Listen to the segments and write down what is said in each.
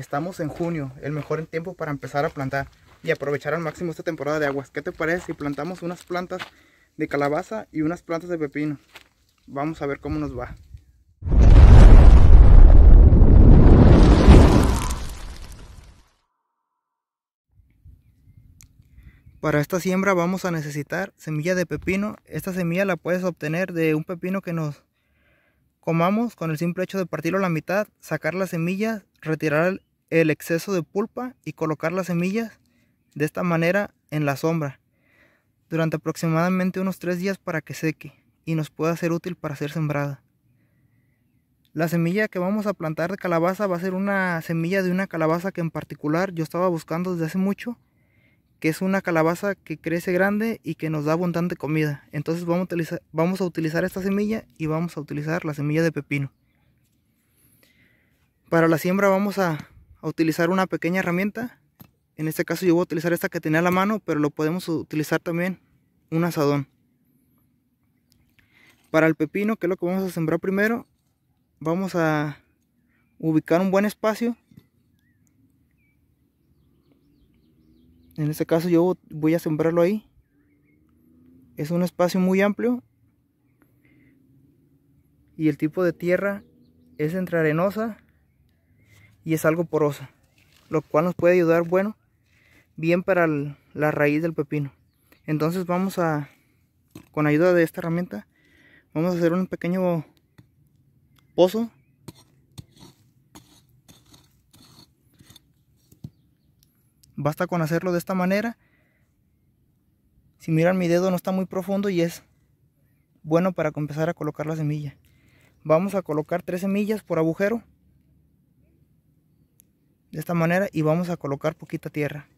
estamos en junio, el mejor tiempo para empezar a plantar y aprovechar al máximo esta temporada de aguas. ¿Qué te parece si plantamos unas plantas de calabaza y unas plantas de pepino? Vamos a ver cómo nos va. Para esta siembra vamos a necesitar semilla de pepino. Esta semilla la puedes obtener de un pepino que nos comamos con el simple hecho de partirlo a la mitad, sacar las semillas, retirar el exceso de pulpa y colocar las semillas de esta manera en la sombra durante aproximadamente unos 3 días para que seque y nos pueda ser útil para ser sembrada. La semilla que vamos a plantar de calabaza va a ser una semilla de una calabaza que en particular yo estaba buscando desde hace mucho, que es una calabaza que crece grande y que nos da abundante comida. Entonces vamos a vamos a utilizar esta semilla y vamos a utilizar la semilla de pepino. Para la siembra vamos a a utilizar una pequeña herramienta. En este caso yo voy a utilizar esta que tenía a la mano, pero lo podemos utilizar también un asadón. Para el pepino, que es lo que vamos a sembrar primero, vamos a ubicar un buen espacio. En este caso yo voy a sembrarlo ahí. Es un espacio muy amplio. Y el tipo de tierra es entre arenosa y es algo porosa, lo cual nos puede ayudar, bueno, bien para la raíz del pepino. Entonces vamos a, con ayuda de esta herramienta, vamos a hacer un pequeño pozo. Basta con hacerlo de esta manera. Si miran mi dedo no está muy profundo y es bueno para empezar a colocar la semilla. Vamos a colocar tres semillas por agujero de esta manera y vamos a colocar poquita tierra.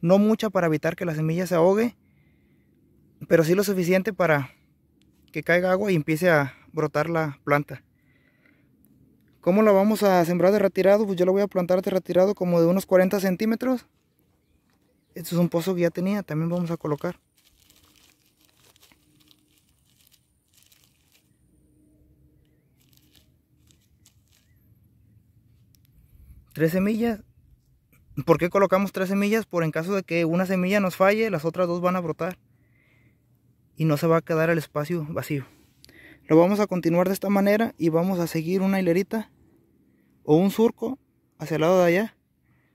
No mucha para evitar que la semilla se ahogue, pero sí lo suficiente para que caiga agua y empiece a brotar la planta. ¿Cómo la vamos a sembrar de retirado? Pues yo la voy a plantar de retirado como de unos 40 centímetros. Esto es un pozo que ya tenía, también vamos a colocar. Tres semillas. ¿Por qué colocamos tres semillas? Por en caso de que una semilla nos falle, las otras dos van a brotar. Y no se va a quedar el espacio vacío. Lo vamos a continuar de esta manera y vamos a seguir una hilerita o un surco hacia el lado de allá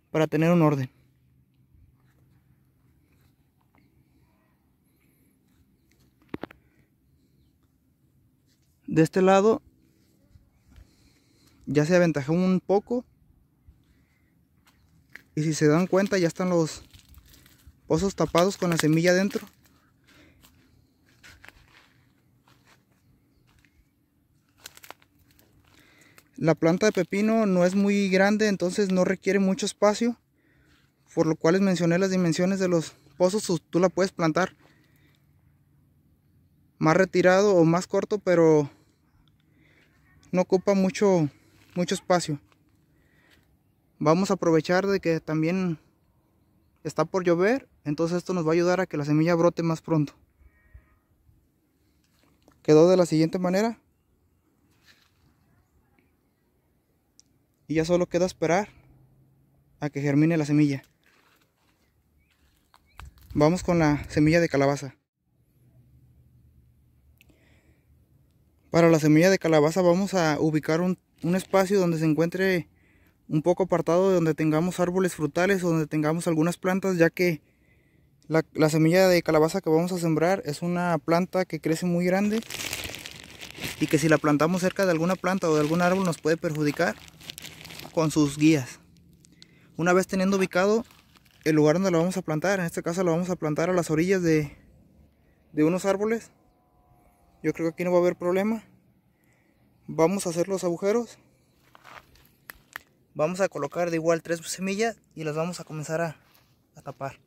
para tener un orden. De este lado ya se aventajó un poco y si se dan cuenta ya están los pozos tapados con la semilla dentro. La planta de pepino no es muy grande, entonces no requiere mucho espacio. Por lo cual les mencioné las dimensiones de los pozos, tú la puedes plantar más retirado o más corto, pero no ocupa mucho, mucho espacio vamos a aprovechar de que también está por llover, entonces esto nos va a ayudar a que la semilla brote más pronto. Quedó de la siguiente manera. Y ya solo queda esperar a que germine la semilla. Vamos con la semilla de calabaza. Para la semilla de calabaza vamos a ubicar un, espacio donde se encuentre un poco apartado de donde tengamos árboles frutales o donde tengamos algunas plantas, ya que la, semilla de calabaza que vamos a sembrar es una planta que crece muy grande y que si la plantamos cerca de alguna planta o de algún árbol nos puede perjudicar con sus guías. Una vez teniendo ubicado el lugar donde la vamos a plantar, en este caso la vamos a plantar a las orillas de, de unos árboles, yo creo que aquí no va a haber problema. Vamos a hacer los agujeros vamos a colocar de igual tres semillas y las vamos a comenzar a, tapar.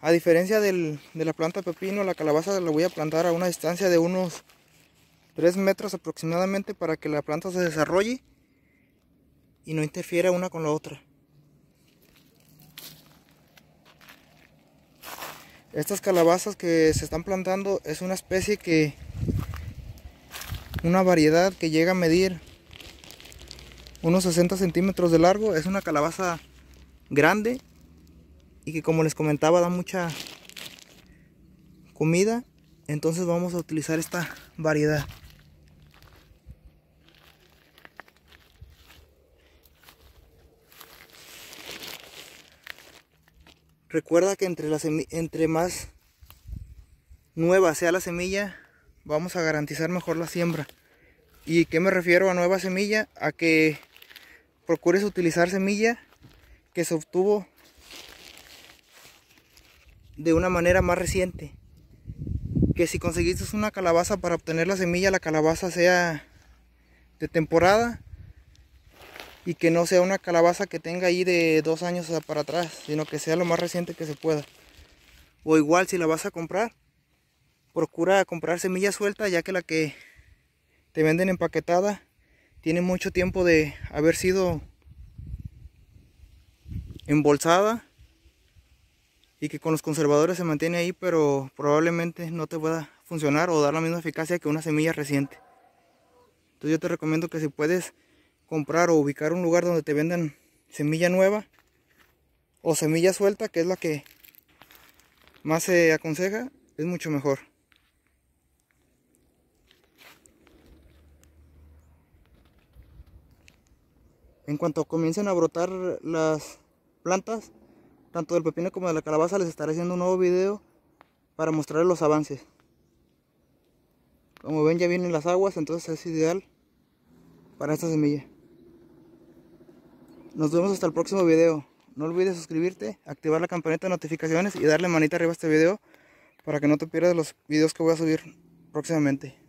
A diferencia del, de la planta pepino, la calabaza la voy a plantar a una distancia de unos 3 metros aproximadamente para que la planta se desarrolle y no interfiera una con la otra. Estas calabazas que se están plantando es una especie que, una variedad que llega a medir unos 60 centímetros de largo. Es una calabaza grande y que como les comentaba da mucha comida. Entonces vamos a utilizar esta variedad. Recuerda que entre, entre más nueva sea la semilla, vamos a garantizar mejor la siembra. ¿Y qué me refiero a nueva semilla? A que procures utilizar semilla que se obtuvo de una manera más reciente. Que si conseguiste una calabaza para obtener la semilla, la calabaza sea de temporada y que no sea una calabaza que tenga ahí de dos años para atrás, sino que sea lo más reciente que se pueda. O igual si la vas a comprar, procura comprar semilla suelta ya que la que te venden empaquetada tiene mucho tiempo de haber sido embolsada y que con los conservadores se mantiene ahí, pero probablemente no te pueda funcionar o dar la misma eficacia que una semilla reciente. Entonces yo te recomiendo que si puedes comprar o ubicar un lugar donde te vendan semilla nueva o semilla suelta, que es la que más se aconseja, es mucho mejor. En cuanto comiencen a brotar las plantas, tanto del pepino como de la calabaza, les estaré haciendo un nuevo video para mostrarles los avances. Como ven ya vienen las aguas, entonces es ideal para esta semilla. Nos vemos hasta el próximo video. No olvides suscribirte, activar la campanita de notificaciones y darle manita arriba a este video para que no te pierdas los videos que voy a subir próximamente.